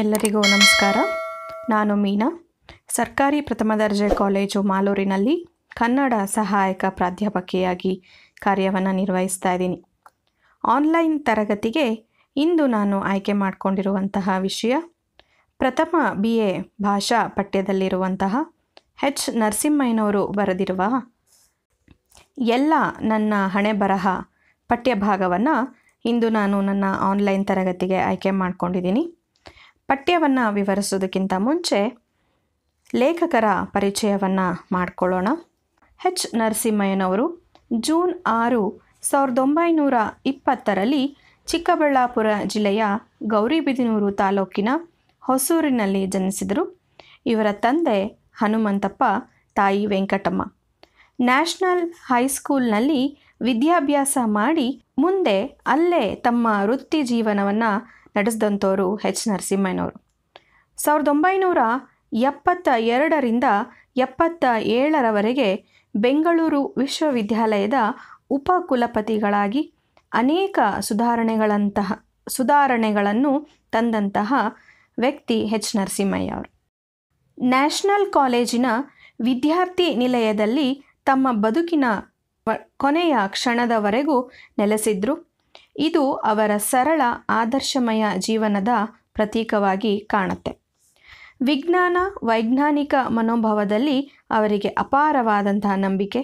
ಎಲ್ಲರಿಗೂ ನಮಸ್ಕಾರ ನಾನು ಮೀನಾ ಸರ್ಕಾರಿ ಪ್ರಥಮ ದರ್ಜೆ ಕಾಲೇಜು ಮಾಲೂರಿನಲ್ಲಿ ಕನ್ನಡ ಸಹಾಯಕ ಪ್ರಾಧ್ಯಾಪಕಿಯಾಗಿ ಕಾರ್ಯವನ್ನು ನಿರ್ವಹಿಸ್ತಾ ಇದ್ದೀನಿ ಆನ್ಲೈನ್ ತರಗತಿಗೆ ಇಂದು ನಾನು ಆಯ್ಕೆ ಮಾಡಿಕೊಂಡಿರುವಂತಹ ವಿಷಯ ಪ್ರಥಮ ಬಿ ಎ ಭಾಷಾ ಪಠ್ಯದಲ್ಲಿರುವಂತಹ ಹೆಚ್ ನರಸಿಂಹಯ್ಯನವರು ಬರೆದಿರುವ ಎಲ್ಲ ನನ್ನ ಹಣೆ ಬರಹ ಭಾಗವನ್ನು ಇಂದು ನಾನು ನನ್ನ ಆನ್ಲೈನ್ ತರಗತಿಗೆ ಆಯ್ಕೆ ಮಾಡ್ಕೊಂಡಿದ್ದೀನಿ ಪಠ್ಯವನ್ನು ವಿವರಿಸೋದಕ್ಕಿಂತ ಮುಂಚೆ ಲೇಖಕರ ಪರಿಚಯವನ್ನು ಮಾಡಿಕೊಳ್ಳೋಣ ಹೆಚ್ ನರಸಿಂಹಯ್ಯನವರು ಜೂನ್ ಆರು ಸಾವಿರದ ಒಂಬೈನೂರ ಇಪ್ಪತ್ತರಲ್ಲಿ ಚಿಕ್ಕಬಳ್ಳಾಪುರ ಜಿಲ್ಲೆಯ ಗೌರಿಬಿದಿನೂರು ತಾಲೂಕಿನ ಹೊಸೂರಿನಲ್ಲಿ ಜನಿಸಿದರು ಇವರ ತಂದೆ ಹನುಮಂತಪ್ಪ ತಾಯಿ ವೆಂಕಟಮ್ಮ ನ್ಯಾಷನಲ್ ಹೈಸ್ಕೂಲ್ನಲ್ಲಿ ವಿದ್ಯಾಭ್ಯಾಸ ಮಾಡಿ ಮುಂದೆ ಅಲ್ಲೇ ತಮ್ಮ ವೃತ್ತಿ ಜೀವನವನ್ನು ನಡೆಸಿದಂಥವರು ಹೆಚ್ ನರಸಿಂಹಯ್ಯನವರು ಸಾವಿರದ ಒಂಬೈನೂರ ಎಪ್ಪತ್ತ ಎರಡರಿಂದ ಎಪ್ಪತ್ತ ಏಳರವರೆಗೆ ಬೆಂಗಳೂರು ವಿಶ್ವವಿದ್ಯಾಲಯದ ಉಪಕುಲಪತಿಗಳಾಗಿ ಅನೇಕ ಸುಧಾರಣೆಗಳಂತಹ ಸುಧಾರಣೆಗಳನ್ನು ತಂದಂತಹ ವ್ಯಕ್ತಿ ಹೆಚ್ ನರಸಿಂಹಯ್ಯ ಅವರು ನ್ಯಾಷನಲ್ ಕಾಲೇಜಿನ ವಿದ್ಯಾರ್ಥಿ ನಿಲಯದಲ್ಲಿ ತಮ್ಮ ಬದುಕಿನ ಕೊನೆಯ ಕ್ಷಣದವರೆಗೂ ನೆಲೆಸಿದ್ರು ಇದು ಅವರ ಸರಳ ಆದರ್ಶಮಯ ಜೀವನದ ಪ್ರತೀಕವಾಗಿ ಕಾಣುತ್ತೆ ವಿಜ್ಞಾನ ವೈಜ್ಞಾನಿಕ ಮನೋಭಾವದಲ್ಲಿ ಅವರಿಗೆ ಅಪಾರವಾದಂತಹ ನಂಬಿಕೆ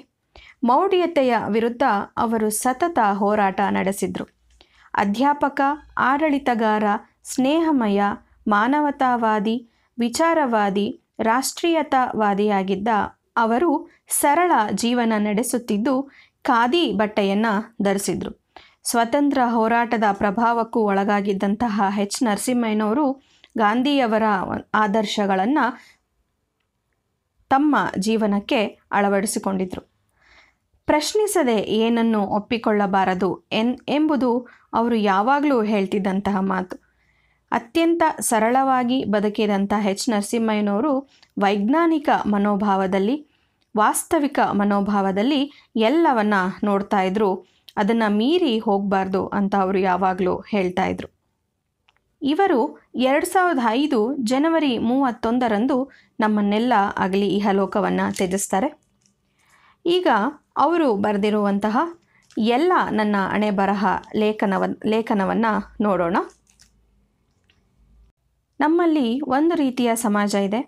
ಮೌಢ್ಯತೆಯ ವಿರುದ್ಧ ಅವರು ಸತತ ಹೋರಾಟ ನಡೆಸಿದರು ಅಧ್ಯಾಪಕ ಆಡಳಿತಗಾರ ಸ್ನೇಹಮಯ ಮಾನವತಾವಾದಿ ವಿಚಾರವಾದಿ ರಾಷ್ಟ್ರೀಯತಾವಾದಿಯಾಗಿದ್ದ ಅವರು ಸರಳ ಜೀವನ ನಡೆಸುತ್ತಿದ್ದು ಖಾದಿ ಬಟ್ಟೆಯನ್ನು ಧರಿಸಿದರು ಸ್ವತಂತ್ರ ಹೋರಾಟದ ಪ್ರಭಾವಕ್ಕೂ ಒಳಗಾಗಿದ್ದಂತಹ ಹೆಚ್ ನರಸಿಂಹಯ್ಯನವರು ಗಾಂಧಿಯವರ ಆದರ್ಶಗಳನ್ನು ತಮ್ಮ ಜೀವನಕ್ಕೆ ಅಳವಡಿಸಿಕೊಂಡಿದ್ದರು ಪ್ರಶ್ನಿಸದೆ ಏನನ್ನು ಒಪ್ಪಿಕೊಳ್ಳಬಾರದು ಎನ್ ಎಂಬುದು ಅವರು ಯಾವಾಗಲೂ ಹೇಳ್ತಿದ್ದಂತಹ ಮಾತು ಅತ್ಯಂತ ಸರಳವಾಗಿ ಬದುಕಿದಂಥ ಹೆಚ್ ನರಸಿಂಹಯ್ಯನವರು ವೈಜ್ಞಾನಿಕ ಮನೋಭಾವದಲ್ಲಿ ವಾಸ್ತವಿಕ ಮನೋಭಾವದಲ್ಲಿ ಎಲ್ಲವನ್ನ ನೋಡ್ತಾ ಇದ್ದರು ಅದನ್ನು ಮೀರಿ ಹೋಗಬಾರ್ದು ಅಂತ ಅವರು ಯಾವಾಗಲೂ ಹೇಳ್ತಾ ಇದ್ರು ಇವರು ಎರಡು ಸಾವಿರದ ಐದು ಜನವರಿ ಮೂವತ್ತೊಂದರಂದು ನಮ್ಮನ್ನೆಲ್ಲ ಆಗಲಿ ಇಹಲೋಕವನ್ನು ತ್ಯಜಿಸ್ತಾರೆ ಈಗ ಅವರು ಬರೆದಿರುವಂತಹ ಎಲ್ಲ ನನ್ನ ಹಣೆ ಬರಹ ಲೇಖನವ ಲೇಖನವನ್ನು ನೋಡೋಣ ನಮ್ಮಲ್ಲಿ ಒಂದು ರೀತಿಯ ಸಮಾಜ ಇದೆ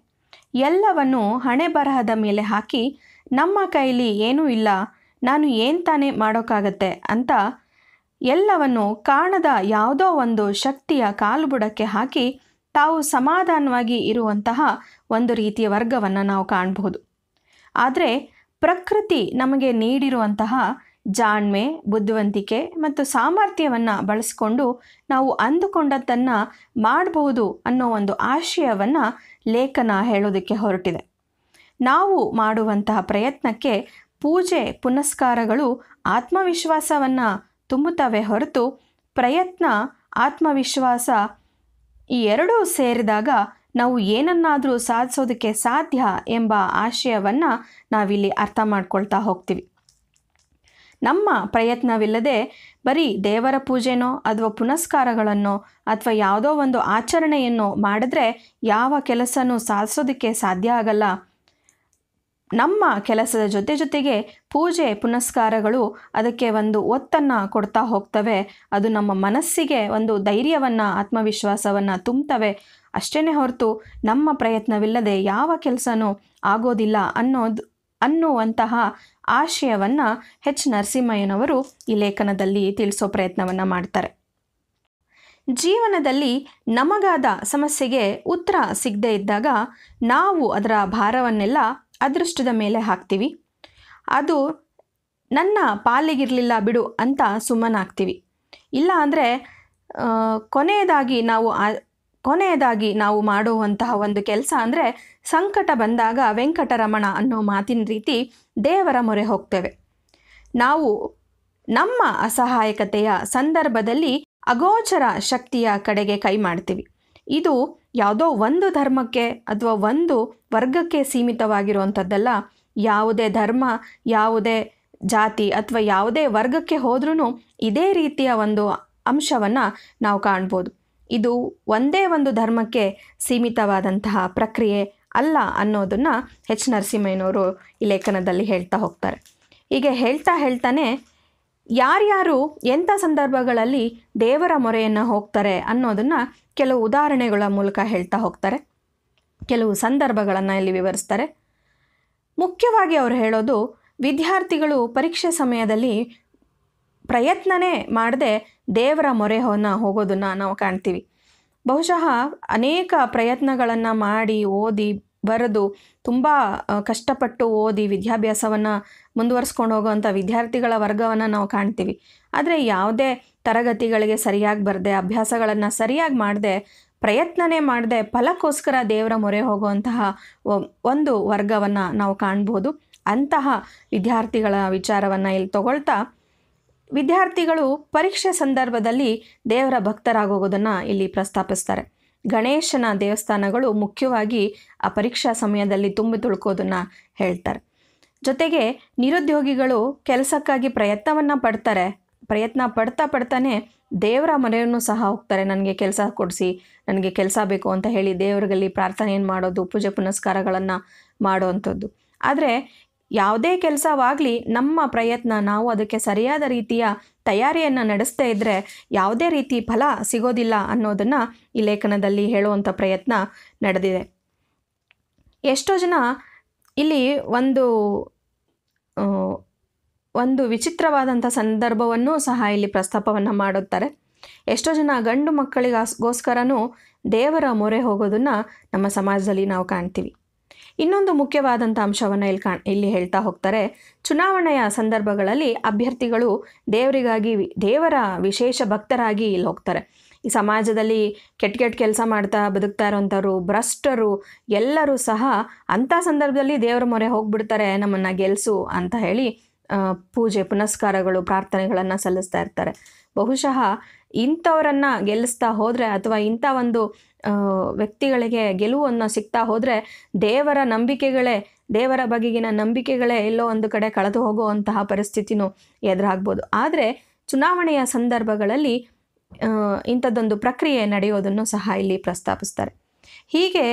ಎಲ್ಲವನ್ನು ಹಣೆ ಬರಹದ ಮೇಲೆ ಹಾಕಿ ನಮ್ಮ ಕೈಲಿ ಏನೂ ಇಲ್ಲ ನಾನು ಏನು ತಾನೇ ಮಾಡೋಕ್ಕಾಗತ್ತೆ ಅಂತ ಎಲ್ಲವನ್ನು ಕಾಣದ ಯಾವುದೋ ಒಂದು ಶಕ್ತಿಯ ಕಾಲುಬುಡಕ್ಕೆ ಹಾಕಿ ತಾವು ಸಮಾಧಾನವಾಗಿ ಇರುವಂತಹ ಒಂದು ರೀತಿಯ ವರ್ಗವನ್ನು ನಾವು ಕಾಣಬಹುದು ಆದರೆ ಪ್ರಕೃತಿ ನಮಗೆ ನೀಡಿರುವಂತಹ ಜಾಣ್ಮೆ ಬುದ್ಧಿವಂತಿಕೆ ಮತ್ತು ಸಾಮರ್ಥ್ಯವನ್ನು ಬಳಸಿಕೊಂಡು ನಾವು ಅಂದುಕೊಂಡದ್ದನ್ನು ಮಾಡಬಹುದು ಅನ್ನೋ ಒಂದು ಆಶಯವನ್ನು ಲೇಖನ ಹೇಳೋದಕ್ಕೆ ಹೊರಟಿದೆ ನಾವು ಮಾಡುವಂತಹ ಪ್ರಯತ್ನಕ್ಕೆ ಪೂಜೆ ಪುನಸ್ಕಾರಗಳು ಆತ್ಮವಿಶ್ವಾಸವನ್ನು ತುಂಬುತ್ತವೆ ಹೊರತು ಪ್ರಯತ್ನ ಆತ್ಮವಿಶ್ವಾಸ ಈ ಎರಡೂ ಸೇರಿದಾಗ ನಾವು ಏನನ್ನಾದರೂ ಸಾಧಿಸೋದಕ್ಕೆ ಸಾಧ್ಯ ಎಂಬ ಆಶಯವನ್ನು ನಾವಿಲ್ಲಿ ಅರ್ಥ ಮಾಡ್ಕೊಳ್ತಾ ಹೋಗ್ತೀವಿ ನಮ್ಮ ಪ್ರಯತ್ನವಿಲ್ಲದೆ ಬರೀ ದೇವರ ಪೂಜೆನೋ ಅಥವಾ ಪುನಸ್ಕಾರಗಳನ್ನೋ ಅಥವಾ ಯಾವುದೋ ಒಂದು ಆಚರಣೆಯನ್ನು ಮಾಡಿದ್ರೆ ಯಾವ ಕೆಲಸನೂ ಸಾಧಿಸೋದಕ್ಕೆ ಸಾಧ್ಯ ಆಗಲ್ಲ ನಮ್ಮ ಕೆಲಸದ ಜೊತೆ ಜೊತೆಗೆ ಪೂಜೆ ಪುನಸ್ಕಾರಗಳು ಅದಕ್ಕೆ ಒಂದು ಒತ್ತನ್ನು ಕೊಡ್ತಾ ಹೋಗ್ತವೆ ಅದು ನಮ್ಮ ಮನಸ್ಸಿಗೆ ಒಂದು ಧೈರ್ಯವನ್ನು ಆತ್ಮವಿಶ್ವಾಸವನ್ನು ತುಂಬ್ತವೆ ಅಷ್ಟೇ ಹೊರತು ನಮ್ಮ ಪ್ರಯತ್ನವಿಲ್ಲದೆ ಯಾವ ಕೆಲಸನೂ ಆಗೋದಿಲ್ಲ ಅನ್ನೋದು ಅನ್ನುವಂತಹ ಆಶಯವನ್ನು ಹೆಚ್ ನರಸಿಂಹಯ್ಯನವರು ಈ ಲೇಖನದಲ್ಲಿ ತಿಳಿಸೋ ಪ್ರಯತ್ನವನ್ನು ಮಾಡ್ತಾರೆ ಜೀವನದಲ್ಲಿ ನಮಗಾದ ಸಮಸ್ಯೆಗೆ ಉತ್ತರ ಸಿಗದೇ ಇದ್ದಾಗ ನಾವು ಅದರ ಭಾರವನ್ನೆಲ್ಲ ಅದೃಷ್ಟದ ಮೇಲೆ ಹಾಕ್ತೀವಿ ಅದು ನನ್ನ ಪಾಲಿಗಿರಲಿಲ್ಲ ಬಿಡು ಅಂತ ಸುಮ್ಮನಾಗ್ತೀವಿ ಇಲ್ಲ ಅಂದರೆ ಕೊನೆಯದಾಗಿ ನಾವು ಕೊನೆಯದಾಗಿ ನಾವು ಮಾಡುವಂತಹ ಒಂದು ಕೆಲಸ ಅಂದರೆ ಸಂಕಟ ಬಂದಾಗ ವೆಂಕಟರಮಣ ಅನ್ನೋ ಮಾತಿನ ರೀತಿ ದೇವರ ಮೊರೆ ಹೋಗ್ತೇವೆ ನಾವು ನಮ್ಮ ಅಸಹಾಯಕತೆಯ ಸಂದರ್ಭದಲ್ಲಿ ಅಗೋಚರ ಶಕ್ತಿಯ ಕಡೆಗೆ ಕೈ ಮಾಡ್ತೀವಿ ಇದು ಯಾವುದೋ ಒಂದು ಧರ್ಮಕ್ಕೆ ಅಥವಾ ಒಂದು ವರ್ಗಕ್ಕೆ ಸೀಮಿತವಾಗಿರುವಂಥದ್ದಲ್ಲ ಯಾವುದೇ ಧರ್ಮ ಯಾವುದೇ ಜಾತಿ ಅಥವಾ ಯಾವುದೇ ವರ್ಗಕ್ಕೆ ಹೋದ್ರೂ ಇದೇ ರೀತಿಯ ಒಂದು ಅಂಶವನ್ನು ನಾವು ಕಾಣ್ಬೋದು ಇದು ಒಂದೇ ಒಂದು ಧರ್ಮಕ್ಕೆ ಸೀಮಿತವಾದಂತಹ ಪ್ರಕ್ರಿಯೆ ಅಲ್ಲ ಅನ್ನೋದನ್ನು ಎಚ್ ನರಸಿಂಹಯ್ಯನವರು ಈ ಲೇಖನದಲ್ಲಿ ಹೇಳ್ತಾ ಹೋಗ್ತಾರೆ ಹೀಗೆ ಹೇಳ್ತಾ ಹೇಳ್ತಾನೆ ಯಾರ್ಯಾರು ಎಂಥ ಸಂದರ್ಭಗಳಲ್ಲಿ ದೇವರ ಮೊರೆಯನ್ನು ಹೋಗ್ತಾರೆ ಅನ್ನೋದನ್ನು ಕೆಲವು ಉದಾಹರಣೆಗಳ ಮೂಲಕ ಹೇಳ್ತಾ ಹೋಗ್ತಾರೆ ಕೆಲವು ಸಂದರ್ಭಗಳನ್ನು ಇಲ್ಲಿ ವಿವರಿಸ್ತಾರೆ ಮುಖ್ಯವಾಗಿ ಅವರು ಹೇಳೋದು ವಿದ್ಯಾರ್ಥಿಗಳು ಪರೀಕ್ಷೆ ಸಮಯದಲ್ಲಿ ಪ್ರಯತ್ನನೇ ಮಾಡದೆ ದೇವರ ಮೊರೆಹೋನ ಹೋಗೋದನ್ನು ನಾವು ಕಾಣ್ತೀವಿ ಬಹುಶಃ ಅನೇಕ ಪ್ರಯತ್ನಗಳನ್ನು ಮಾಡಿ ಓದಿ ಬರೆದು ತುಂಬ ಕಷ್ಟಪಟ್ಟು ಓದಿ ವಿದ್ಯಾಭ್ಯಾಸವನ್ನು ಮುಂದುವರಿಸ್ಕೊಂಡು ಹೋಗುವಂಥ ವಿದ್ಯಾರ್ಥಿಗಳ ವರ್ಗವನ್ನು ನಾವು ಕಾಣ್ತೀವಿ ಆದರೆ ಯಾವುದೇ ತರಗತಿಗಳಿಗೆ ಸರಿಯಾಗಿ ಬರದೆ ಅಭ್ಯಾಸಗಳನ್ನು ಸರಿಯಾಗಿ ಮಾಡದೆ ಪ್ರಯತ್ನನೇ ಮಾಡದೆ ಫಲಕ್ಕೋಸ್ಕರ ದೇವರ ಮೊರೆ ಹೋಗುವಂತಹ ಒಂದು ವರ್ಗವನ್ನು ನಾವು ಕಾಣ್ಬೋದು ಅಂತಹ ವಿದ್ಯಾರ್ಥಿಗಳ ವಿಚಾರವನ್ನು ಇಲ್ಲಿ ತಗೊಳ್ತಾ ವಿದ್ಯಾರ್ಥಿಗಳು ಪರೀಕ್ಷೆ ಸಂದರ್ಭದಲ್ಲಿ ದೇವರ ಭಕ್ತರಾಗೋಗೋದನ್ನು ಇಲ್ಲಿ ಪ್ರಸ್ತಾಪಿಸ್ತಾರೆ ಗಣೇಶನ ದೇವಸ್ಥಾನಗಳು ಮುಖ್ಯವಾಗಿ ಆ ಪರೀಕ್ಷಾ ಸಮಯದಲ್ಲಿ ತುಂಬಿ ತುಳ್ಕೋದನ್ನು ಹೇಳ್ತಾರೆ ಜೊತೆಗೆ ನಿರುದ್ಯೋಗಿಗಳು ಕೆಲಸಕ್ಕಾಗಿ ಪ್ರಯತ್ನವನ್ನು ಪಡ್ತಾರೆ ಪ್ರಯತ್ನ ಪಡ್ತಾ ಪಡ್ತಾನೆ ದೇವರ ಮನೆಯನ್ನು ಸಹ ಹೋಗ್ತಾರೆ ನನಗೆ ಕೆಲಸ ಕೊಡಿಸಿ ನನಗೆ ಕೆಲಸ ಬೇಕು ಅಂತ ಹೇಳಿ ದೇವರಲ್ಲಿ ಪ್ರಾರ್ಥನೆಯನ್ನು ಮಾಡೋದು ಪೂಜೆ ಪುನಸ್ಕಾರಗಳನ್ನು ಮಾಡುವಂಥದ್ದು ಆದರೆ ಯಾವುದೇ ಕೆಲಸವಾಗಲಿ ನಮ್ಮ ಪ್ರಯತ್ನ ನಾವು ಅದಕ್ಕೆ ಸರಿಯಾದ ರೀತಿಯ ತಯಾರಿಯನ್ನು ನಡೆಸ್ತಾ ಇದ್ದರೆ ಯಾವುದೇ ರೀತಿ ಫಲ ಸಿಗೋದಿಲ್ಲ ಅನ್ನೋದನ್ನು ಈ ಲೇಖನದಲ್ಲಿ ಹೇಳುವಂಥ ಪ್ರಯತ್ನ ನಡೆದಿದೆ ಎಷ್ಟೋ ಜನ ಇಲ್ಲಿ ಒಂದು ಒಂದು ವಿಚಿತ್ರವಾದಂಥ ಸಂದರ್ಭವನ್ನು ಸಹ ಇಲ್ಲಿ ಪ್ರಸ್ತಾಪವನ್ನು ಮಾಡುತ್ತಾರೆ ಎಷ್ಟೋ ಜನ ಗಂಡು ಮಕ್ಕಳಿಗೋಸ್ಕರನೂ ದೇವರ ಮೊರೆ ಹೋಗೋದನ್ನು ನಮ್ಮ ಸಮಾಜದಲ್ಲಿ ನಾವು ಕಾಣ್ತೀವಿ ಇನ್ನೊಂದು ಮುಖ್ಯವಾದಂಥ ಅಂಶವನ್ನು ಇಲ್ಲಿ ಕಾಣ್ ಇಲ್ಲಿ ಹೇಳ್ತಾ ಹೋಗ್ತಾರೆ ಚುನಾವಣೆಯ ಸಂದರ್ಭಗಳಲ್ಲಿ ಅಭ್ಯರ್ಥಿಗಳು ದೇವರಿಗಾಗಿ ದೇವರ ವಿಶೇಷ ಭಕ್ತರಾಗಿ ಇಲ್ಲಿ ಹೋಗ್ತಾರೆ ಈ ಸಮಾಜದಲ್ಲಿ ಕೆಟ್ಟ ಕೆಟ್ಟ ಕೆಲಸ ಮಾಡ್ತಾ ಬದುಕ್ತಾ ಇರೋವಂಥವ್ರು ಭ್ರಷ್ಟರು ಎಲ್ಲರೂ ಸಹ ಅಂಥ ಸಂದರ್ಭದಲ್ಲಿ ದೇವರ ಮೊರೆ ಹೋಗ್ಬಿಡ್ತಾರೆ ನಮ್ಮನ್ನು ಗೆಲ್ಲಿಸು ಅಂತ ಹೇಳಿ ಪೂಜೆ ಪುನಸ್ಕಾರಗಳು ಪ್ರಾರ್ಥನೆಗಳನ್ನು ಸಲ್ಲಿಸ್ತಾ ಇರ್ತಾರೆ ಬಹುಶಃ ಇಂಥವರನ್ನು ಗೆಲ್ಲಿಸ್ತಾ ಹೋದರೆ ಅಥವಾ ಇಂಥ ಒಂದು ವ್ಯಕ್ತಿಗಳಿಗೆ ಗೆಲುವನ್ನು ಸಿಗ್ತಾ ಹೋದರೆ ದೇವರ ನಂಬಿಕೆಗಳೇ ದೇವರ ಬಗೆಗಿನ ನಂಬಿಕೆಗಳೇ ಎಲ್ಲೋ ಒಂದು ಕಡೆ ಕಳೆದು ಹೋಗುವಂತಹ ಪರಿಸ್ಥಿತಿನೂ ಎದುರಾಗ್ಬೋದು ಆದರೆ ಚುನಾವಣೆಯ ಸಂದರ್ಭಗಳಲ್ಲಿ ಇಂಥದ್ದೊಂದು ಪ್ರಕ್ರಿಯೆ ನಡೆಯೋದನ್ನು ಸಹ ಇಲ್ಲಿ ಪ್ರಸ್ತಾಪಿಸ್ತಾರೆ ಹೀಗೆ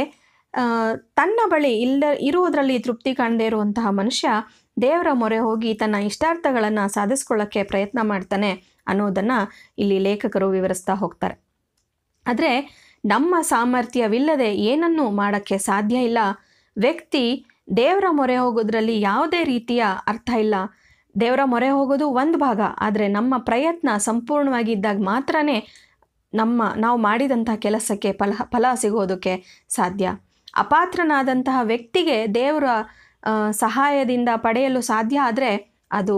ತನ್ನ ಬಳಿ ಇಲ್ಲ ಇರುವುದರಲ್ಲಿ ತೃಪ್ತಿ ಕಾಣದೇ ಇರುವಂತಹ ಮನುಷ್ಯ ದೇವರ ಮೊರೆ ಹೋಗಿ ತನ್ನ ಇಷ್ಟಾರ್ಥಗಳನ್ನು ಸಾಧಿಸ್ಕೊಳ್ಳೋಕ್ಕೆ ಪ್ರಯತ್ನ ಮಾಡ್ತಾನೆ ಅನ್ನೋದನ್ನು ಇಲ್ಲಿ ಲೇಖಕರು ವಿವರಿಸ್ತಾ ಹೋಗ್ತಾರೆ ಆದರೆ ನಮ್ಮ ಸಾಮರ್ಥ್ಯವಿಲ್ಲದೆ ಏನನ್ನೂ ಮಾಡೋಕ್ಕೆ ಸಾಧ್ಯ ಇಲ್ಲ ವ್ಯಕ್ತಿ ದೇವರ ಮೊರೆ ಹೋಗೋದ್ರಲ್ಲಿ ಯಾವುದೇ ರೀತಿಯ ಅರ್ಥ ಇಲ್ಲ ದೇವರ ಮೊರೆ ಹೋಗೋದು ಒಂದು ಭಾಗ ಆದರೆ ನಮ್ಮ ಪ್ರಯತ್ನ ಸಂಪೂರ್ಣವಾಗಿದ್ದಾಗ ಮಾತ್ರ ನಮ್ಮ ನಾವು ಮಾಡಿದಂಥ ಕೆಲಸಕ್ಕೆ ಫಲ ಫಲ ಸಿಗೋದಕ್ಕೆ ಸಾಧ್ಯ ಅಪಾತ್ರನಾದಂತಹ ವ್ಯಕ್ತಿಗೆ ದೇವರ ಸಹಾಯದಿಂದ ಪಡೆಯಲು ಸಾಧ್ಯ ಆದರೆ ಅದು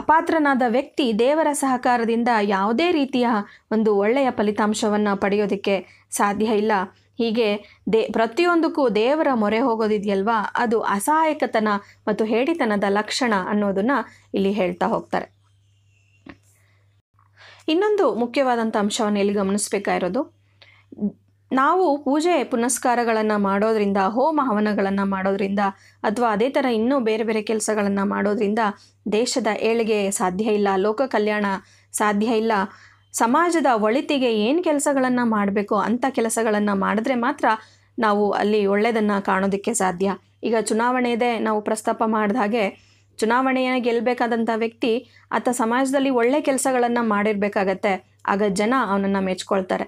ಅಪಾತ್ರನಾದ ವ್ಯಕ್ತಿ ದೇವರ ಸಹಕಾರದಿಂದ ಯಾವುದೇ ರೀತಿಯ ಒಂದು ಒಳ್ಳೆಯ ಫಲಿತಾಂಶವನ್ನು ಪಡೆಯೋದಕ್ಕೆ ಸಾಧ್ಯ ಇಲ್ಲ ಹೀಗೆ ದೇ ಪ್ರತಿಯೊಂದಕ್ಕೂ ದೇವರ ಮೊರೆ ಹೋಗೋದಿದೆಯಲ್ವಾ ಅದು ಅಸಹಾಯಕತನ ಮತ್ತು ಹೇಡಿತನದ ಲಕ್ಷಣ ಅನ್ನೋದನ್ನು ಇಲ್ಲಿ ಹೇಳ್ತಾ ಹೋಗ್ತಾರೆ ಇನ್ನೊಂದು ಮುಖ್ಯವಾದಂಥ ಅಂಶವನ್ನು ಇಲ್ಲಿ ಗಮನಿಸ್ಬೇಕಾಗಿರೋದು ನಾವು ಪೂಜೆ ಪುನಸ್ಕಾರಗಳನ್ನು ಮಾಡೋದರಿಂದ ಹೋಮ ಹವನಗಳನ್ನು ಮಾಡೋದರಿಂದ ಅಥವಾ ಅದೇ ಥರ ಇನ್ನೂ ಬೇರೆ ಬೇರೆ ಕೆಲಸಗಳನ್ನು ಮಾಡೋದರಿಂದ ದೇಶದ ಏಳಿಗೆ ಸಾಧ್ಯ ಇಲ್ಲ ಲೋಕ ಕಲ್ಯಾಣ ಸಾಧ್ಯ ಇಲ್ಲ ಸಮಾಜದ ಒಳಿತಿಗೆ ಏನು ಕೆಲಸಗಳನ್ನು ಮಾಡಬೇಕು ಅಂಥ ಕೆಲಸಗಳನ್ನು ಮಾಡಿದ್ರೆ ಮಾತ್ರ ನಾವು ಅಲ್ಲಿ ಒಳ್ಳೆಯದನ್ನು ಕಾಣೋದಕ್ಕೆ ಸಾಧ್ಯ ಈಗ ಚುನಾವಣೆಯದೇ ನಾವು ಪ್ರಸ್ತಾಪ ಮಾಡಿದ ಹಾಗೆ ಚುನಾವಣೆಯ ಗೆಲ್ಲಬೇಕಾದಂಥ ವ್ಯಕ್ತಿ ಆತ ಸಮಾಜದಲ್ಲಿ ಒಳ್ಳೆ ಕೆಲಸಗಳನ್ನು ಮಾಡಿರಬೇಕಾಗತ್ತೆ ಆಗ ಜನ ಅವನನ್ನು ಮೆಚ್ಕೊಳ್ತಾರೆ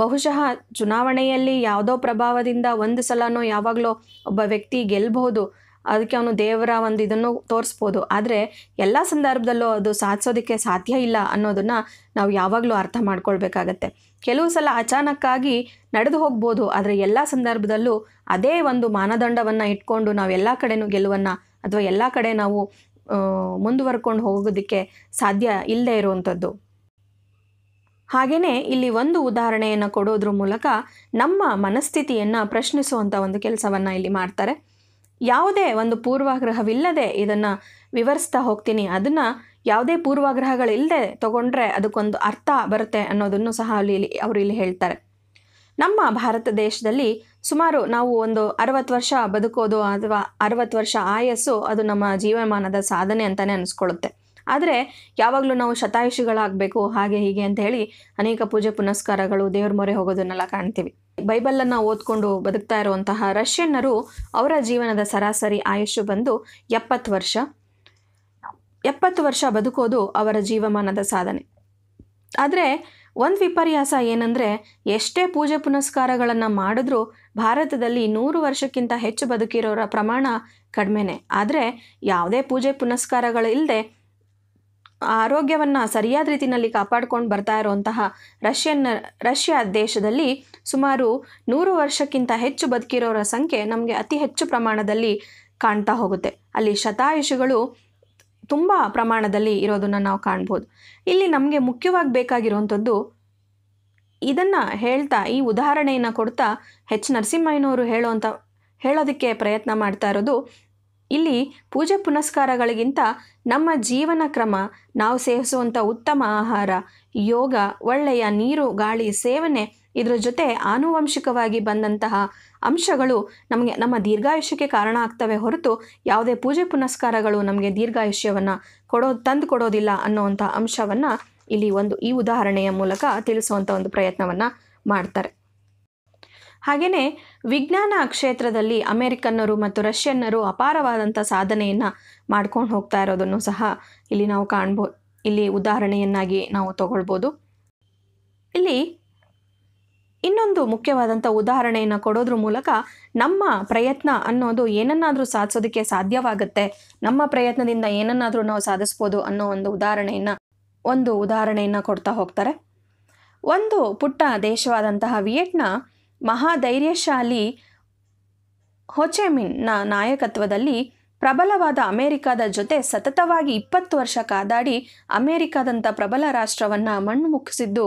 ಬಹುಶಃ ಚುನಾವಣೆಯಲ್ಲಿ ಯಾವುದೋ ಪ್ರಭಾವದಿಂದ ಒಂದು ಸಲನೋ ಯಾವಾಗಲೋ ಒಬ್ಬ ವ್ಯಕ್ತಿ ಗೆಲ್ಲಬಹುದು ಅದಕ್ಕೆ ಅವನು ದೇವರ ಒಂದು ಇದನ್ನು ತೋರಿಸ್ಬೋದು ಆದರೆ ಎಲ್ಲ ಸಂದರ್ಭದಲ್ಲೂ ಅದು ಸಾಧಿಸೋದಕ್ಕೆ ಸಾಧ್ಯ ಇಲ್ಲ ಅನ್ನೋದನ್ನು ನಾವು ಯಾವಾಗಲೂ ಅರ್ಥ ಮಾಡ್ಕೊಳ್ಬೇಕಾಗತ್ತೆ ಕೆಲವು ಸಲ ಅಚಾನಕ್ಕಾಗಿ ನಡೆದು ಹೋಗ್ಬೋದು ಆದರೆ ಎಲ್ಲ ಸಂದರ್ಭದಲ್ಲೂ ಅದೇ ಒಂದು ಮಾನದಂಡವನ್ನು ಇಟ್ಕೊಂಡು ನಾವು ಎಲ್ಲ ಕಡೆನೂ ಗೆಲುವನ್ನು ಅಥವಾ ಎಲ್ಲ ಕಡೆ ನಾವು ಮುಂದುವರ್ಕೊಂಡು ಹೋಗೋದಕ್ಕೆ ಸಾಧ್ಯ ಇಲ್ಲದೆ ಇರುವಂಥದ್ದು ಹಾಗೆಯೇ ಇಲ್ಲಿ ಒಂದು ಉದಾಹರಣೆಯನ್ನು ಕೊಡೋದ್ರ ಮೂಲಕ ನಮ್ಮ ಮನಸ್ಥಿತಿಯನ್ನು ಪ್ರಶ್ನಿಸುವಂಥ ಒಂದು ಕೆಲಸವನ್ನು ಇಲ್ಲಿ ಮಾಡ್ತಾರೆ ಯಾವುದೇ ಒಂದು ಪೂರ್ವಾಗ್ರಹವಿಲ್ಲದೆ ಇದನ್ನು ವಿವರಿಸ್ತಾ ಹೋಗ್ತೀನಿ ಅದನ್ನು ಯಾವುದೇ ಪೂರ್ವಾಗ್ರಹಗಳಿಲ್ಲದೆ ತಗೊಂಡ್ರೆ ಅದಕ್ಕೊಂದು ಅರ್ಥ ಬರುತ್ತೆ ಅನ್ನೋದನ್ನು ಸಹ ಅಲ್ಲಿ ಅವರು ಇಲ್ಲಿ ಹೇಳ್ತಾರೆ ನಮ್ಮ ಭಾರತ ದೇಶದಲ್ಲಿ ಸುಮಾರು ನಾವು ಒಂದು ಅರವತ್ತು ವರ್ಷ ಬದುಕೋದು ಅಥವಾ ಅರವತ್ತು ವರ್ಷ ಆಯಸ್ಸು ಅದು ನಮ್ಮ ಜೀವಮಾನದ ಸಾಧನೆ ಅಂತಲೇ ಅನಿಸ್ಕೊಳ್ಳುತ್ತೆ ಆದರೆ ಯಾವಾಗಲೂ ನಾವು ಶತಾಯುಷಿಗಳಾಗಬೇಕು ಹಾಗೆ ಹೀಗೆ ಅಂತ ಹೇಳಿ ಅನೇಕ ಪೂಜೆ ಪುನಸ್ಕಾರಗಳು ದೇವ್ರ ಮೊರೆ ಹೋಗೋದನ್ನೆಲ್ಲ ಕಾಣ್ತೀವಿ ಬೈಬಲನ್ನು ಓದ್ಕೊಂಡು ಬದುಕ್ತಾ ಇರುವಂತಹ ರಷ್ಯನ್ನರು ಅವರ ಜೀವನದ ಸರಾಸರಿ ಆಯುಷು ಬಂದು ಎಪ್ಪತ್ತು ವರ್ಷ ಎಪ್ಪತ್ತು ವರ್ಷ ಬದುಕೋದು ಅವರ ಜೀವಮಾನದ ಸಾಧನೆ ಆದರೆ ಒಂದು ವಿಪರ್ಯಾಸ ಏನಂದರೆ ಎಷ್ಟೇ ಪೂಜೆ ಪುನಸ್ಕಾರಗಳನ್ನು ಮಾಡಿದ್ರೂ ಭಾರತದಲ್ಲಿ ನೂರು ವರ್ಷಕ್ಕಿಂತ ಹೆಚ್ಚು ಬದುಕಿರೋರ ಪ್ರಮಾಣ ಕಡಿಮೆನೇ ಆದರೆ ಯಾವುದೇ ಪೂಜೆ ಪುನಸ್ಕಾರಗಳಿಲ್ಲದೆ ಆರೋಗ್ಯವನ್ನು ಸರಿಯಾದ ರೀತಿಯಲ್ಲಿ ಕಾಪಾಡ್ಕೊಂಡು ಬರ್ತಾ ಇರುವಂತಹ ರಷ್ಯನ್ ರಷ್ಯಾ ದೇಶದಲ್ಲಿ ಸುಮಾರು ನೂರು ವರ್ಷಕ್ಕಿಂತ ಹೆಚ್ಚು ಬದುಕಿರೋರ ಸಂಖ್ಯೆ ನಮಗೆ ಅತಿ ಹೆಚ್ಚು ಪ್ರಮಾಣದಲ್ಲಿ ಕಾಣ್ತಾ ಹೋಗುತ್ತೆ ಅಲ್ಲಿ ಶತಾಯುಷಿಗಳು ತುಂಬ ಪ್ರಮಾಣದಲ್ಲಿ ಇರೋದನ್ನು ನಾವು ಕಾಣ್ಬೋದು ಇಲ್ಲಿ ನಮಗೆ ಮುಖ್ಯವಾಗಿ ಬೇಕಾಗಿರುವಂಥದ್ದು ಇದನ್ನು ಹೇಳ್ತಾ ಈ ಉದಾಹರಣೆಯನ್ನು ಕೊಡ್ತಾ ಹೆಚ್ ನರಸಿಂಹಯ್ಯನವರು ಹೇಳೋವಂಥ ಹೇಳೋದಕ್ಕೆ ಪ್ರಯತ್ನ ಮಾಡ್ತಾ ಇರೋದು ಇಲ್ಲಿ ಪೂಜೆ ಪುನಸ್ಕಾರಗಳಿಗಿಂತ ನಮ್ಮ ಜೀವನ ಕ್ರಮ ನಾವು ಸೇವಿಸುವಂಥ ಉತ್ತಮ ಆಹಾರ ಯೋಗ ಒಳ್ಳೆಯ ನೀರು ಗಾಳಿ ಸೇವನೆ ಇದರ ಜೊತೆ ಆನುವಂಶಿಕವಾಗಿ ಬಂದಂತಹ ಅಂಶಗಳು ನಮಗೆ ನಮ್ಮ ದೀರ್ಘಾಯುಷ್ಯಕ್ಕೆ ಕಾರಣ ಆಗ್ತವೆ ಹೊರತು ಯಾವುದೇ ಪೂಜೆ ಪುನಸ್ಕಾರಗಳು ನಮಗೆ ದೀರ್ಘಾಯುಷ್ಯವನ್ನು ಕೊಡೋ ತಂದು ಕೊಡೋದಿಲ್ಲ ಅನ್ನೋವಂಥ ಅಂಶವನ್ನು ಇಲ್ಲಿ ಒಂದು ಈ ಉದಾಹರಣೆಯ ಮೂಲಕ ತಿಳಿಸುವಂಥ ಒಂದು ಪ್ರಯತ್ನವನ್ನು ಮಾಡ್ತಾರೆ ಹಾಗೆಯೇ ವಿಜ್ಞಾನ ಕ್ಷೇತ್ರದಲ್ಲಿ ಅಮೇರಿಕನ್ನರು ಮತ್ತು ರಷ್ಯನ್ನರು ಅಪಾರವಾದಂಥ ಸಾಧನೆಯನ್ನು ಮಾಡ್ಕೊಂಡು ಹೋಗ್ತಾ ಇರೋದನ್ನು ಸಹ ಇಲ್ಲಿ ನಾವು ಕಾಣ್ಬೋ ಇಲ್ಲಿ ಉದಾಹರಣೆಯನ್ನಾಗಿ ನಾವು ತಗೊಳ್ಬೋದು ಇಲ್ಲಿ ಇನ್ನೊಂದು ಮುಖ್ಯವಾದಂಥ ಉದಾಹರಣೆಯನ್ನು ಕೊಡೋದ್ರ ಮೂಲಕ ನಮ್ಮ ಪ್ರಯತ್ನ ಅನ್ನೋದು ಏನನ್ನಾದರೂ ಸಾಧಿಸೋದಕ್ಕೆ ಸಾಧ್ಯವಾಗುತ್ತೆ ನಮ್ಮ ಪ್ರಯತ್ನದಿಂದ ಏನನ್ನಾದರೂ ನಾವು ಸಾಧಿಸ್ಬೋದು ಅನ್ನೋ ಒಂದು ಉದಾಹರಣೆಯನ್ನು ಒಂದು ಉದಾಹರಣೆಯನ್ನು ಕೊಡ್ತಾ ಹೋಗ್ತಾರೆ ಒಂದು ಪುಟ್ಟ ದೇಶವಾದಂತಹ ವಿಯೆಟ್ನಾ ಮಹಾಧೈರ್ಯಶಾಲಿ ಹೊಚೆಮಿನ್ನ ನಾಯಕತ್ವದಲ್ಲಿ ಪ್ರಬಲವಾದ ಅಮೆರಿಕದ ಜೊತೆ ಸತತವಾಗಿ ಇಪ್ಪತ್ತು ವರ್ಷ ಕಾದಾಡಿ ಅಮೆರಿಕದಂಥ ಪ್ರಬಲ ರಾಷ್ಟ್ರವನ್ನು ಮಣ್ಣು ಮುಕ್ಕಿಸಿದ್ದು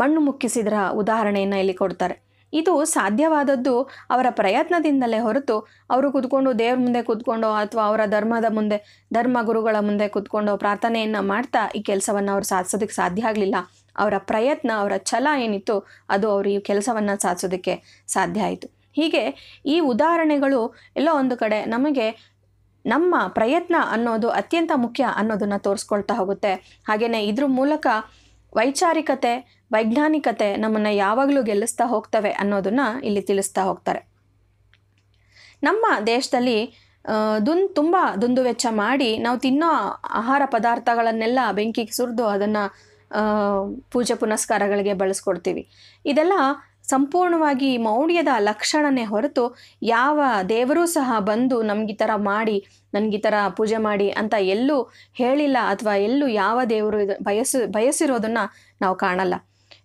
ಮಣ್ಣು ಮುಕ್ಕಿಸಿದ್ರ ಉದಾಹರಣೆಯನ್ನು ಇಲ್ಲಿ ಕೊಡ್ತಾರೆ ಇದು ಸಾಧ್ಯವಾದದ್ದು ಅವರ ಪ್ರಯತ್ನದಿಂದಲೇ ಹೊರತು ಅವರು ಕೂತ್ಕೊಂಡು ದೇವ್ರ ಮುಂದೆ ಕೂತ್ಕೊಂಡು ಅಥವಾ ಅವರ ಧರ್ಮದ ಮುಂದೆ ಧರ್ಮ ಗುರುಗಳ ಮುಂದೆ ಕೂತ್ಕೊಂಡು ಪ್ರಾರ್ಥನೆಯನ್ನು ಮಾಡ್ತಾ ಈ ಕೆಲಸವನ್ನು ಅವರು ಸಾಧಿಸೋದಕ್ಕೆ ಸಾಧ್ಯ ಆಗಲಿಲ್ಲ ಅವರ ಪ್ರಯತ್ನ ಅವರ ಛಲ ಏನಿತ್ತು ಅದು ಅವರು ಈ ಕೆಲಸವನ್ನು ಸಾಧಿಸೋದಕ್ಕೆ ಸಾಧ್ಯ ಆಯಿತು ಹೀಗೆ ಈ ಉದಾಹರಣೆಗಳು ಎಲ್ಲೋ ಒಂದು ಕಡೆ ನಮಗೆ ನಮ್ಮ ಪ್ರಯತ್ನ ಅನ್ನೋದು ಅತ್ಯಂತ ಮುಖ್ಯ ಅನ್ನೋದನ್ನು ತೋರಿಸ್ಕೊಳ್ತಾ ಹೋಗುತ್ತೆ ಹಾಗೆಯೇ ಇದ್ರ ಮೂಲಕ ವೈಚಾರಿಕತೆ ವೈಜ್ಞಾನಿಕತೆ ನಮ್ಮನ್ನು ಯಾವಾಗಲೂ ಗೆಲ್ಲಿಸ್ತಾ ಹೋಗ್ತವೆ ಅನ್ನೋದನ್ನು ಇಲ್ಲಿ ತಿಳಿಸ್ತಾ ಹೋಗ್ತಾರೆ ನಮ್ಮ ದೇಶದಲ್ಲಿ ದುನ್ ತುಂಬ ದುಂದುವೆಚ್ಚ ಮಾಡಿ ನಾವು ತಿನ್ನೋ ಆಹಾರ ಪದಾರ್ಥಗಳನ್ನೆಲ್ಲ ಬೆಂಕಿಗೆ ಸುರಿದು ಅದನ್ನು ಪೂಜೆ ಪುನಸ್ಕಾರಗಳಿಗೆ ಬಳಸ್ಕೊಡ್ತೀವಿ ಇದೆಲ್ಲ ಸಂಪೂರ್ಣವಾಗಿ ಮೌಢ್ಯದ ಲಕ್ಷಣನೇ ಹೊರತು ಯಾವ ದೇವರೂ ಸಹ ಬಂದು ನಮ್ಗೆ ಈ ಥರ ಮಾಡಿ ನನಗೆ ಈ ಥರ ಪೂಜೆ ಮಾಡಿ ಅಂತ ಎಲ್ಲೂ ಹೇಳಿಲ್ಲ ಅಥವಾ ಎಲ್ಲೂ ಯಾವ ದೇವರು ಬಯಸ ಬಯಸಿರೋದನ್ನು ನಾವು ಕಾಣಲ್ಲ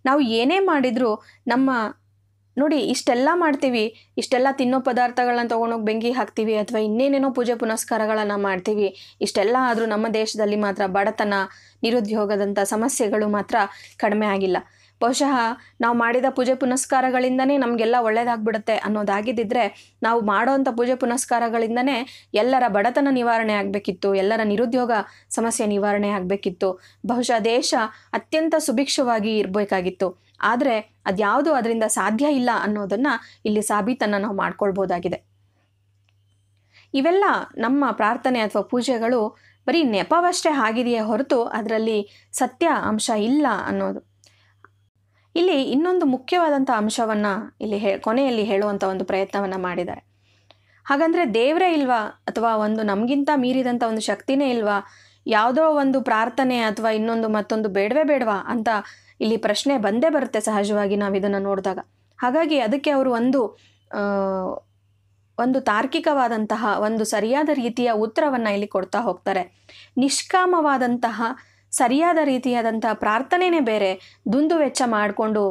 ನಾವು ಏನೇ ಮಾಡಿದರೂ ನಮ್ಮ ನೋಡಿ ಇಷ್ಟೆಲ್ಲ ಮಾಡ್ತೀವಿ ಇಷ್ಟೆಲ್ಲ ತಿನ್ನೋ ಪದಾರ್ಥಗಳನ್ನ ತೊಗೊಂಡೋಗಿ ಬೆಂಕಿ ಹಾಕ್ತೀವಿ ಅಥವಾ ಇನ್ನೇನೇನೋ ಪೂಜೆ ಪುನಸ್ಕಾರಗಳನ್ನು ಮಾಡ್ತೀವಿ ಇಷ್ಟೆಲ್ಲ ಆದರೂ ನಮ್ಮ ದೇಶದಲ್ಲಿ ಮಾತ್ರ ಬಡತನ ನಿರುದ್ಯೋಗದಂಥ ಸಮಸ್ಯೆಗಳು ಮಾತ್ರ ಕಡಿಮೆ ಆಗಿಲ್ಲ ಬಹುಶಃ ನಾವು ಮಾಡಿದ ಪೂಜೆ ಪುನಸ್ಕಾರಗಳಿಂದನೇ ನಮಗೆಲ್ಲ ಒಳ್ಳೇದಾಗ್ಬಿಡುತ್ತೆ ಅನ್ನೋದಾಗಿದ್ದರೆ ನಾವು ಮಾಡೋವಂಥ ಪೂಜೆ ಪುನಸ್ಕಾರಗಳಿಂದನೇ ಎಲ್ಲರ ಬಡತನ ನಿವಾರಣೆ ಆಗಬೇಕಿತ್ತು ಎಲ್ಲರ ನಿರುದ್ಯೋಗ ಸಮಸ್ಯೆ ನಿವಾರಣೆ ಆಗಬೇಕಿತ್ತು ಬಹುಶಃ ದೇಶ ಅತ್ಯಂತ ಸುಭಿಕ್ಷವಾಗಿ ಇರಬೇಕಾಗಿತ್ತು ಆದರೆ ಅದ್ಯಾವುದು ಅದರಿಂದ ಸಾಧ್ಯ ಇಲ್ಲ ಅನ್ನೋದನ್ನು ಇಲ್ಲಿ ಸಾಬೀತನ್ನು ನಾವು ಮಾಡ್ಕೊಳ್ಬೋದಾಗಿದೆ ಇವೆಲ್ಲ ನಮ್ಮ ಪ್ರಾರ್ಥನೆ ಅಥವಾ ಪೂಜೆಗಳು ಬರೀ ನೆಪವಷ್ಟೇ ಆಗಿದೆಯೇ ಹೊರತು ಅದರಲ್ಲಿ ಸತ್ಯ ಅಂಶ ಇಲ್ಲ ಅನ್ನೋದು ಇಲ್ಲಿ ಇನ್ನೊಂದು ಮುಖ್ಯವಾದಂಥ ಅಂಶವನ್ನು ಇಲ್ಲಿ ಹೇ ಕೊನೆಯಲ್ಲಿ ಹೇಳುವಂಥ ಒಂದು ಪ್ರಯತ್ನವನ್ನು ಮಾಡಿದ್ದಾರೆ ಹಾಗಂದರೆ ದೇವರೇ ಇಲ್ವಾ ಅಥವಾ ಒಂದು ನಮಗಿಂತ ಮೀರಿದಂಥ ಒಂದು ಶಕ್ತಿನೇ ಇಲ್ವಾ ಯಾವುದೋ ಒಂದು ಪ್ರಾರ್ಥನೆ ಅಥವಾ ಇನ್ನೊಂದು ಮತ್ತೊಂದು ಬೇಡವೇ ಬೇಡವಾ ಅಂತ ಇಲ್ಲಿ ಪ್ರಶ್ನೆ ಬಂದೇ ಬರುತ್ತೆ ಸಹಜವಾಗಿ ನಾವು ಇದನ್ನು ನೋಡಿದಾಗ ಹಾಗಾಗಿ ಅದಕ್ಕೆ ಅವರು ಒಂದು ಒಂದು ತಾರ್ಕಿಕವಾದಂತಹ ಒಂದು ಸರಿಯಾದ ರೀತಿಯ ಉತ್ತರವನ್ನು ಇಲ್ಲಿ ಕೊಡ್ತಾ ಹೋಗ್ತಾರೆ ನಿಷ್ಕಾಮವಾದಂತಹ ಸರಿಯಾದ ರೀತಿಯಾದಂತಹ ಪ್ರಾರ್ಥನೆಯೇ ಬೇರೆ ದುಂದು ವೆಚ್ಚ ಮಾಡಿಕೊಂಡು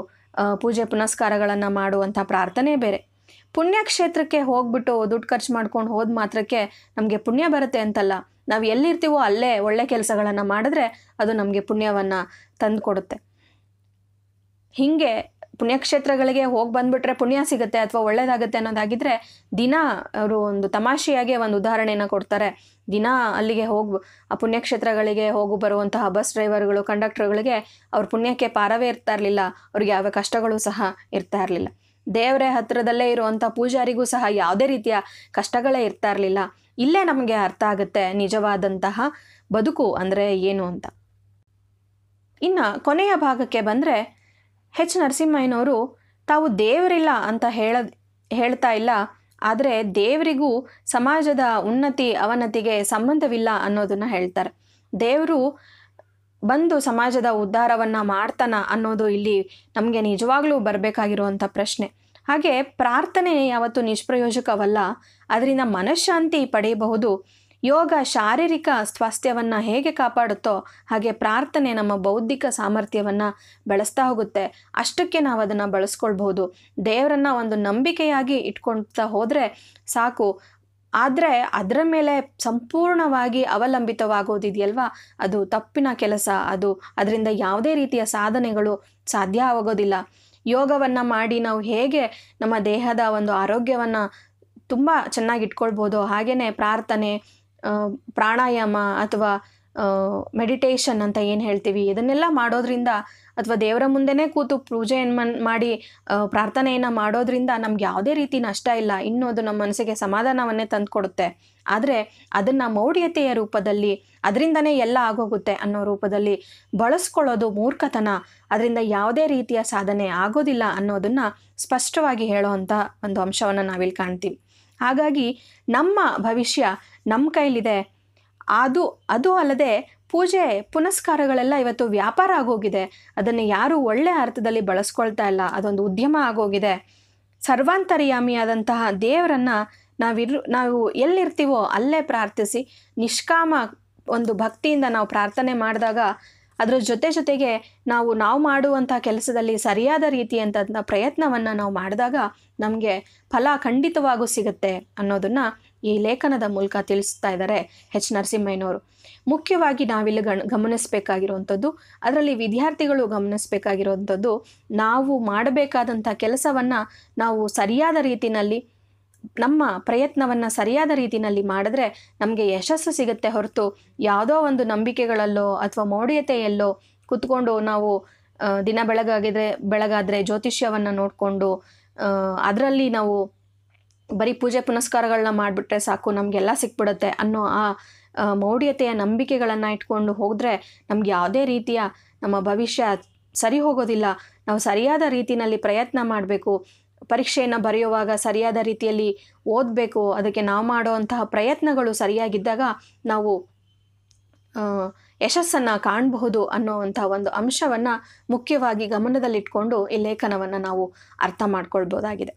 ಪೂಜೆ ಪುನಸ್ಕಾರಗಳನ್ನು ಮಾಡುವಂಥ ಪ್ರಾರ್ಥನೆ ಬೇರೆ ಪುಣ್ಯಕ್ಷೇತ್ರಕ್ಕೆ ಹೋಗ್ಬಿಟ್ಟು ದುಡ್ಡು ಖರ್ಚು ಮಾಡ್ಕೊಂಡು ಹೋದ ಮಾತ್ರಕ್ಕೆ ನಮಗೆ ಪುಣ್ಯ ಬರುತ್ತೆ ಅಂತಲ್ಲ ನಾವು ಎಲ್ಲಿರ್ತೀವೋ ಅಲ್ಲೇ ಒಳ್ಳೆ ಕೆಲಸಗಳನ್ನು ಮಾಡಿದ್ರೆ ಅದು ನಮಗೆ ಪುಣ್ಯವನ್ನು ತಂದುಕೊಡುತ್ತೆ ಹೀಗೆ ಪುಣ್ಯಕ್ಷೇತ್ರಗಳಿಗೆ ಹೋಗಿ ಬಂದುಬಿಟ್ರೆ ಪುಣ್ಯ ಸಿಗುತ್ತೆ ಅಥವಾ ಒಳ್ಳೆಯದಾಗುತ್ತೆ ಅನ್ನೋದಾಗಿದ್ದರೆ ದಿನ ಅವರು ಒಂದು ತಮಾಷೆಯಾಗೆ ಒಂದು ಉದಾಹರಣೆಯನ್ನು ಕೊಡ್ತಾರೆ ದಿನ ಅಲ್ಲಿಗೆ ಹೋಗಿ ಆ ಪುಣ್ಯಕ್ಷೇತ್ರಗಳಿಗೆ ಹೋಗು ಬರುವಂತಹ ಬಸ್ ಡ್ರೈವರ್ಗಳು ಕಂಡಕ್ಟರ್ಗಳಿಗೆ ಅವ್ರ ಪುಣ್ಯಕ್ಕೆ ಪಾರವೇ ಇರ್ತಾ ಇರಲಿಲ್ಲ ಅವ್ರಿಗೆ ಯಾವ ಕಷ್ಟಗಳು ಸಹ ಇರ್ತಾ ಇರಲಿಲ್ಲ ದೇವರ ಹತ್ತಿರದಲ್ಲೇ ಇರುವಂಥ ಪೂಜಾರಿಗೂ ಸಹ ಯಾವುದೇ ರೀತಿಯ ಕಷ್ಟಗಳೇ ಇರ್ತಾ ಇರಲಿಲ್ಲ ಇಲ್ಲೇ ನಮಗೆ ಅರ್ಥ ಆಗುತ್ತೆ ನಿಜವಾದಂತಹ ಬದುಕು ಅಂದರೆ ಏನು ಅಂತ ಇನ್ನು ಕೊನೆಯ ಭಾಗಕ್ಕೆ ಬಂದರೆ ಹೆಚ್ ನರಸಿಂಹಯ್ಯನವರು ತಾವು ದೇವರಿಲ್ಲ ಅಂತ ಹೇಳ ಹೇಳ್ತಾ ಇಲ್ಲ ಆದರೆ ದೇವರಿಗೂ ಸಮಾಜದ ಉನ್ನತಿ ಅವನತಿಗೆ ಸಂಬಂಧವಿಲ್ಲ ಅನ್ನೋದನ್ನು ಹೇಳ್ತಾರೆ ದೇವರು ಬಂದು ಸಮಾಜದ ಉದ್ಧಾರವನ್ನು ಮಾಡ್ತಾನ ಅನ್ನೋದು ಇಲ್ಲಿ ನಮಗೆ ನಿಜವಾಗ್ಲೂ ಬರಬೇಕಾಗಿರುವಂಥ ಪ್ರಶ್ನೆ ಹಾಗೆ ಪ್ರಾರ್ಥನೆ ಯಾವತ್ತು ನಿಷ್ಪ್ರಯೋಜಕವಲ್ಲ ಅದರಿಂದ ಮನಃಶಾಂತಿ ಪಡೆಯಬಹುದು ಯೋಗ ಶಾರೀರಿಕ ಸ್ವಾಸ್ಥ್ಯವನ್ನು ಹೇಗೆ ಕಾಪಾಡುತ್ತೋ ಹಾಗೆ ಪ್ರಾರ್ಥನೆ ನಮ್ಮ ಬೌದ್ಧಿಕ ಸಾಮರ್ಥ್ಯವನ್ನು ಬೆಳೆಸ್ತಾ ಹೋಗುತ್ತೆ ಅಷ್ಟಕ್ಕೆ ನಾವು ಅದನ್ನು ಬಳಸ್ಕೊಳ್ಬಹುದು ದೇವರನ್ನು ಒಂದು ನಂಬಿಕೆಯಾಗಿ ಇಟ್ಕೊಳ್ತಾ ಹೋದರೆ ಸಾಕು ಆದರೆ ಅದರ ಮೇಲೆ ಸಂಪೂರ್ಣವಾಗಿ ಅವಲಂಬಿತವಾಗೋದಿದೆಯಲ್ವಾ ಅದು ತಪ್ಪಿನ ಕೆಲಸ ಅದು ಅದರಿಂದ ಯಾವುದೇ ರೀತಿಯ ಸಾಧನೆಗಳು ಸಾಧ್ಯ ಆಗೋದಿಲ್ಲ ಯೋಗವನ್ನು ಮಾಡಿ ನಾವು ಹೇಗೆ ನಮ್ಮ ದೇಹದ ಒಂದು ಆರೋಗ್ಯವನ್ನು ತುಂಬ ಚೆನ್ನಾಗಿ ಇಟ್ಕೊಳ್ಬೋದು ಹಾಗೆಯೇ ಪ್ರಾರ್ಥನೆ ಪ್ರಾಣಾಯಾಮ ಅಥವಾ ಮೆಡಿಟೇಷನ್ ಅಂತ ಏನು ಹೇಳ್ತೀವಿ ಇದನ್ನೆಲ್ಲ ಮಾಡೋದ್ರಿಂದ ಅಥವಾ ದೇವರ ಮುಂದೆನೇ ಕೂತು ಪೂಜೆಯನ್ನು ಮನ್ ಮಾಡಿ ಪ್ರಾರ್ಥನೆಯನ್ನು ಮಾಡೋದ್ರಿಂದ ನಮ್ಗೆ ಯಾವುದೇ ರೀತಿ ನಷ್ಟ ಇಲ್ಲ ಇನ್ನೂ ಅದು ನಮ್ಮ ಮನಸ್ಸಿಗೆ ಸಮಾಧಾನವನ್ನೇ ತಂದುಕೊಡುತ್ತೆ ಆದರೆ ಅದನ್ನು ಮೌಢ್ಯತೆಯ ರೂಪದಲ್ಲಿ ಅದರಿಂದನೇ ಎಲ್ಲ ಆಗೋಗುತ್ತೆ ಅನ್ನೋ ರೂಪದಲ್ಲಿ ಬಳಸ್ಕೊಳ್ಳೋದು ಮೂರ್ಖತನ ಅದರಿಂದ ಯಾವುದೇ ರೀತಿಯ ಸಾಧನೆ ಆಗೋದಿಲ್ಲ ಅನ್ನೋದನ್ನು ಸ್ಪಷ್ಟವಾಗಿ ಹೇಳೋ ಒಂದು ಅಂಶವನ್ನು ನಾವಿಲ್ಲಿ ಕಾಣ್ತೀವಿ ಹಾಗಾಗಿ ನಮ್ಮ ಭವಿಷ್ಯ ನಮ್ಮ ಕೈಲಿದೆ ಅದು ಅದು ಅಲ್ಲದೆ ಪೂಜೆ ಪುನಸ್ಕಾರಗಳೆಲ್ಲ ಇವತ್ತು ವ್ಯಾಪಾರ ಆಗೋಗಿದೆ ಅದನ್ನು ಯಾರೂ ಒಳ್ಳೆಯ ಅರ್ಥದಲ್ಲಿ ಬಳಸ್ಕೊಳ್ತಾ ಇಲ್ಲ ಅದೊಂದು ಉದ್ಯಮ ಆಗೋಗಿದೆ ಸರ್ವಾಂತರ್ಯಾಮಿಯಾದಂತಹ ದೇವರನ್ನು ನಾವಿರ್ ನಾವು ಎಲ್ಲಿರ್ತೀವೋ ಅಲ್ಲೇ ಪ್ರಾರ್ಥಿಸಿ ನಿಷ್ಕಾಮ ಒಂದು ಭಕ್ತಿಯಿಂದ ನಾವು ಪ್ರಾರ್ಥನೆ ಮಾಡಿದಾಗ ಅದರ ಜೊತೆ ಜೊತೆಗೆ ನಾವು ನಾವು ಮಾಡುವಂಥ ಕೆಲಸದಲ್ಲಿ ಸರಿಯಾದ ರೀತಿಯಂಥ ಪ್ರಯತ್ನವನ್ನು ನಾವು ಮಾಡಿದಾಗ ನಮಗೆ ಫಲ ಖಂಡಿತವಾಗೂ ಸಿಗುತ್ತೆ ಅನ್ನೋದನ್ನು ಈ ಲೇಖನದ ಮೂಲಕ ತಿಳಿಸ್ತಾ ಇದ್ದಾರೆ ಎಚ್ ನರಸಿಂಹಯ್ಯನವರು ಮುಖ್ಯವಾಗಿ ನಾವಿಲ್ಲಿ ಗಣ ಗಮನಿಸಬೇಕಾಗಿರುವಂಥದ್ದು ಅದರಲ್ಲಿ ವಿದ್ಯಾರ್ಥಿಗಳು ಗಮನಿಸಬೇಕಾಗಿರುವಂಥದ್ದು ನಾವು ಮಾಡಬೇಕಾದಂಥ ಕೆಲಸವನ್ನು ನಾವು ಸರಿಯಾದ ರೀತಿಯಲ್ಲಿ ನಮ್ಮ ಪ್ರಯತ್ನವನ್ನು ಸರಿಯಾದ ರೀತಿಯಲ್ಲಿ ಮಾಡಿದ್ರೆ ನಮಗೆ ಯಶಸ್ಸು ಸಿಗುತ್ತೆ ಹೊರತು ಯಾವುದೋ ಒಂದು ನಂಬಿಕೆಗಳಲ್ಲೋ ಅಥವಾ ಮೌಢ್ಯತೆಯಲ್ಲೋ ಕುತ್ಕೊಂಡು ನಾವು ದಿನ ಬೆಳಗಾಗಿದ್ರೆ ಬೆಳಗಾದರೆ ಜ್ಯೋತಿಷ್ಯವನ್ನು ನೋಡಿಕೊಂಡು ಅದರಲ್ಲಿ ನಾವು ಬರೀ ಪೂಜೆ ಪುನಸ್ಕಾರಗಳನ್ನ ಮಾಡಿಬಿಟ್ರೆ ಸಾಕು ನಮಗೆಲ್ಲ ಸಿಕ್ಬಿಡುತ್ತೆ ಅನ್ನೋ ಆ ಮೌಢ್ಯತೆಯ ನಂಬಿಕೆಗಳನ್ನು ಇಟ್ಕೊಂಡು ಹೋದರೆ ನಮ್ಗೆ ಯಾವುದೇ ರೀತಿಯ ನಮ್ಮ ಭವಿಷ್ಯ ಸರಿ ಹೋಗೋದಿಲ್ಲ ನಾವು ಸರಿಯಾದ ರೀತಿಯಲ್ಲಿ ಪ್ರಯತ್ನ ಮಾಡಬೇಕು ಪರೀಕ್ಷೆಯನ್ನು ಬರೆಯುವಾಗ ಸರಿಯಾದ ರೀತಿಯಲ್ಲಿ ಓದಬೇಕು ಅದಕ್ಕೆ ನಾವು ಮಾಡುವಂತಹ ಪ್ರಯತ್ನಗಳು ಸರಿಯಾಗಿದ್ದಾಗ ನಾವು ಯಶಸ್ಸನ್ನು ಕಾಣಬಹುದು ಅನ್ನುವಂಥ ಒಂದು ಅಂಶವನ್ನು ಮುಖ್ಯವಾಗಿ ಗಮನದಲ್ಲಿಟ್ಕೊಂಡು ಈ ಲೇಖನವನ್ನು ನಾವು ಅರ್ಥ ಮಾಡ್ಕೊಳ್ಬೋದಾಗಿದೆ